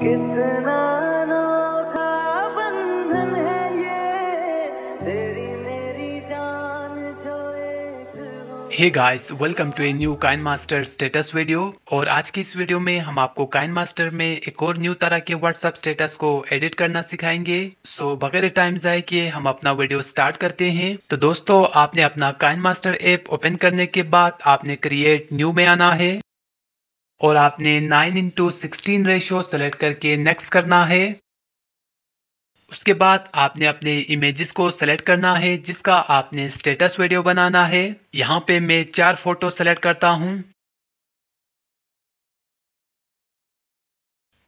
कितना बंधन है ये तेरी मेरी जान जो hey guys welcome to a new Kine Master status video और आज की इस वीडियो में हम आपको काइन मास्टर में एक और न्यू तरह के व्हाट्सएप स्टेटस को एडिट करना सिखाएंगे सो so, बगैर टाइम जाए किए हम अपना वीडियो स्टार्ट करते हैं तो दोस्तों आपने अपना काइन मास्टर ऐप ओपन करने के बाद आपने क्रिएट न्यू में आना है और आपने nine into sixteen ratio select करके नेक्स्ट करना है उसके बाद आपने अपने इमेजेस को सेलेक्ट करना है जिसका आपने स्टेटस वीडियो बनाना है यहाँ पे मैं चार फोटो सेलेक्ट करता हूँ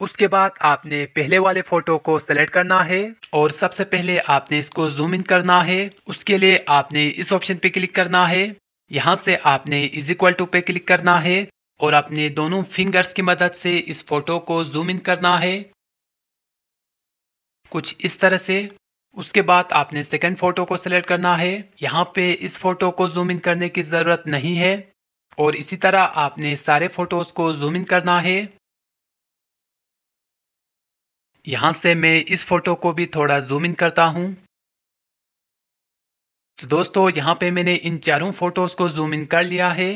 उसके बाद आपने पहले वाले फ़ोटो को सेलेक्ट करना है और सबसे पहले आपने इसको जूम इन करना है उसके लिए आपने इस ऑप्शन पे क्लिक करना है यहाँ से आपने इज इक्वल टू पे क्लिक करना है और अपने दोनों फिंगर्स की मदद से इस फोटो को जूम इन करना है कुछ इस तरह से उसके बाद आपने सेकंड फोटो को सिलेक्ट करना है यहाँ पे इस फोटो को जूम इन करने की ज़रूरत नहीं है और इसी तरह आपने सारे फोटोज़ को जूम इन करना है यहाँ से मैं इस फोटो को भी थोड़ा जूम इन करता हूँ तो दोस्तों यहाँ पे मैंने इन चारों फोटोज़ को जूम इन कर लिया है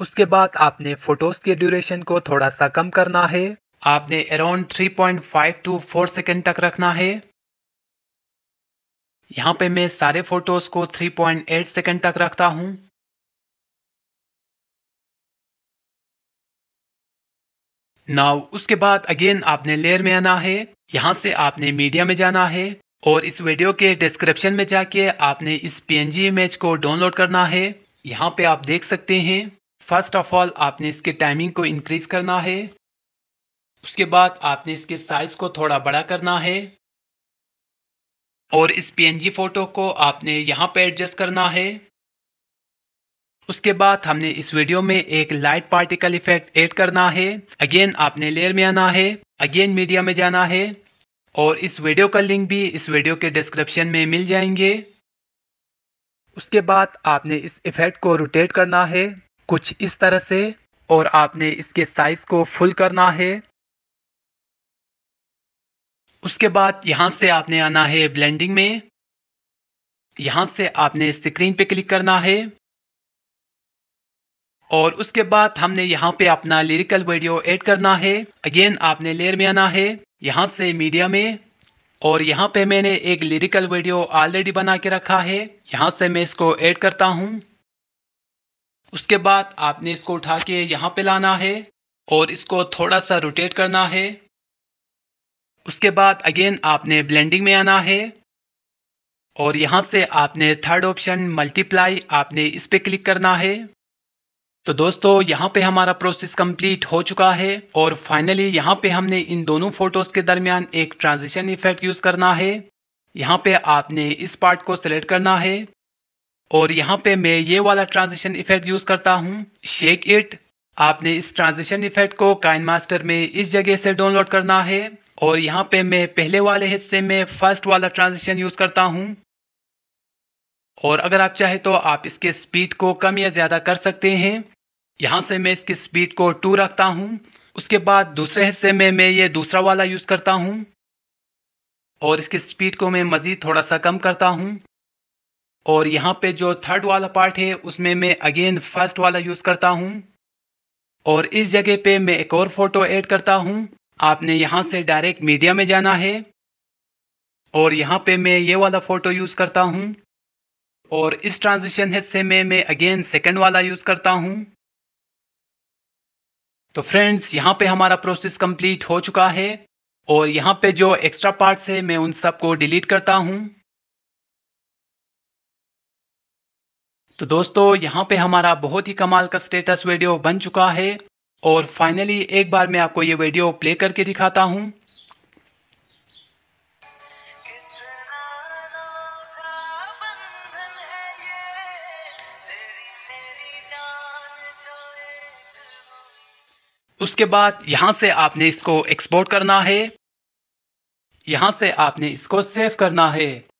उसके बाद आपने फ़ोटोज़ के ड्यूरेशन को थोड़ा सा कम करना है आपने अराउंड 3.5 टू फोर सेकेंड तक रखना है यहाँ पे मैं सारे फ़ोटोज़ को 3.8 सेकेंड तक रखता हूँ नाउ उसके बाद अगेन आपने लेयर में आना है यहाँ से आपने मीडिया में जाना है और इस वीडियो के डिस्क्रिप्शन में जाके आपने इस पीएनजी इमेज को डाउनलोड करना है यहाँ पे आप देख सकते हैं फर्स्ट ऑफ ऑल आपने इसके टाइमिंग को इंक्रीज़ करना है उसके बाद आपने इसके साइज़ को थोड़ा बड़ा करना है और इस पीएनजी फ़ोटो को आपने यहाँ पे एडजस्ट करना है उसके बाद हमने इस वीडियो में एक लाइट पार्टिकल इफेक्ट ऐड करना है अगेन आपने लेयर में आना है अगेन मीडिया में जाना है और इस वीडियो का लिंक भी इस वीडियो के डिस्क्रिप्शन में मिल जाएंगे उसके बाद आपने इस इफ़ेक्ट को रोटेट करना है कुछ इस तरह से और आपने इसके साइज़ को फुल करना है उसके बाद यहाँ से आपने आना है ब्लेंडिंग में यहाँ से आपने स्क्रीन पे क्लिक करना है और उसके बाद हमने यहाँ पे अपना लिरिकल वीडियो ऐड करना है अगेन आपने लेयर में आना है यहाँ से मीडिया में और यहाँ पे मैंने एक लिरिकल वीडियो ऑलरेडी बना के रखा है यहाँ से मैं इसको ऐड करता हूँ उसके बाद आपने इसको उठा के यहाँ पे लाना है और इसको थोड़ा सा रोटेट करना है उसके बाद अगेन आपने ब्लेंडिंग में आना है और यहाँ से आपने थर्ड ऑप्शन मल्टीप्लाई आपने इस पर क्लिक करना है तो दोस्तों यहाँ पे हमारा प्रोसेस कंप्लीट हो चुका है और फाइनली यहाँ पे हमने इन दोनों फ़ोटोज़ के दरमियान एक ट्रांजिशन इफ़ेक्ट यूज़ करना है यहाँ पे आपने इस पार्ट को सिलेक्ट करना है और यहाँ पे मैं ये वाला ट्रांजिशन इफेक्ट यूज़ करता हूँ शेक इट आपने इस ट्रांजिशन इफेक्ट को काइन मास्टर में इस जगह से डाउनलोड करना है और यहाँ पे मैं पहले वाले हिस्से में फर्स्ट वाला ट्रांजिशन यूज़ करता हूँ और अगर आप चाहे तो आप इसके स्पीड को कम या ज़्यादा कर सकते हैं यहाँ से मैं इसकी स्पीड को टू रखता हूँ उसके बाद दूसरे हिस्से में मैं ये दूसरा वाला यूज़ करता हूँ और इसकी स्पीड को मैं मज़ीद थोड़ा सा कम करता हूँ और यहाँ पे जो थर्ड वाला पार्ट है उसमें मैं अगेन फर्स्ट वाला यूज़ करता हूँ और इस जगह पे मैं एक और फ़ोटो ऐड करता हूँ आपने यहाँ से डायरेक्ट मीडिया में जाना है और यहाँ पे मैं ये वाला फ़ोटो यूज़ करता हूँ और इस ट्रांजिशन हिस्से में मैं अगेन सेकंड वाला यूज़ करता हूँ तो फ्रेंड्स यहाँ पे हमारा प्रोसेस कंप्लीट हो चुका है और यहाँ पे जो एक्स्ट्रा पार्ट्स है मैं उन सबको डिलीट करता हूँ तो दोस्तों यहाँ पे हमारा बहुत ही कमाल का स्टेटस वीडियो बन चुका है और फाइनली एक बार मैं आपको ये वीडियो प्ले करके दिखाता हूँ उसके बाद यहाँ से आपने इसको एक्सपोर्ट करना है यहाँ से आपने इसको सेव करना है